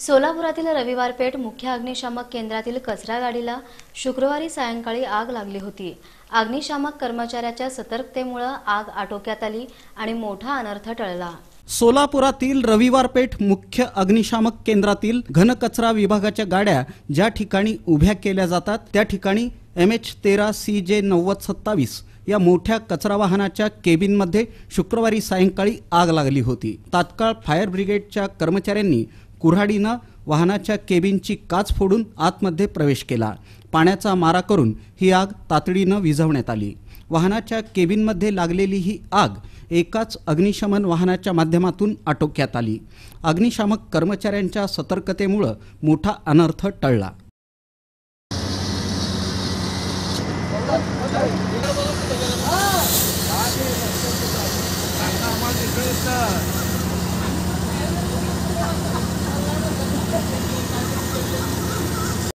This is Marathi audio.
सोलापुरातील रविवारपेठ मुख्य अग्निशामक केंद्रातील कचरा गाडीला शुक्रवारी सायंकाळी आग लागली होती अग्निशामक कर्मचाऱ्याच्या सतर्कतेमुळं आग आटोक्यात आली आणि मोठा अनर्थ टळला सोलापुरातील रविवारपेठ मुख्य अग्निशामक केंद्रातील घनकचरा विभागाच्या गाड्या ज्या ठिकाणी उभ्या केल्या जातात त्या ठिकाणी एम एच तेरा सी जे नव्वद सत्तावीस या मोठ्या कचरा वाहनाच्या केबिनमध्ये शुक्रवारी सायंकाळी आग लागली होती तात्काळ फायर ब्रिगेडच्या कर्मचाऱ्यांनी कुऱ्हाडीनं वाहनाच्या केबिनची काच फोडून आतमध्ये प्रवेश केला पाण्याचा मारा करून ही आग तातडीनं विझवण्यात आली वाहनाच्या केबिनमध्ये लागलेली ही आग एकाच अग्निशमन वाहनाच्या माध्यमातून आटोक्यात आली अग्निशामक कर्मचाऱ्यांच्या सतर्कतेमुळं मोठा अनर्थ टळला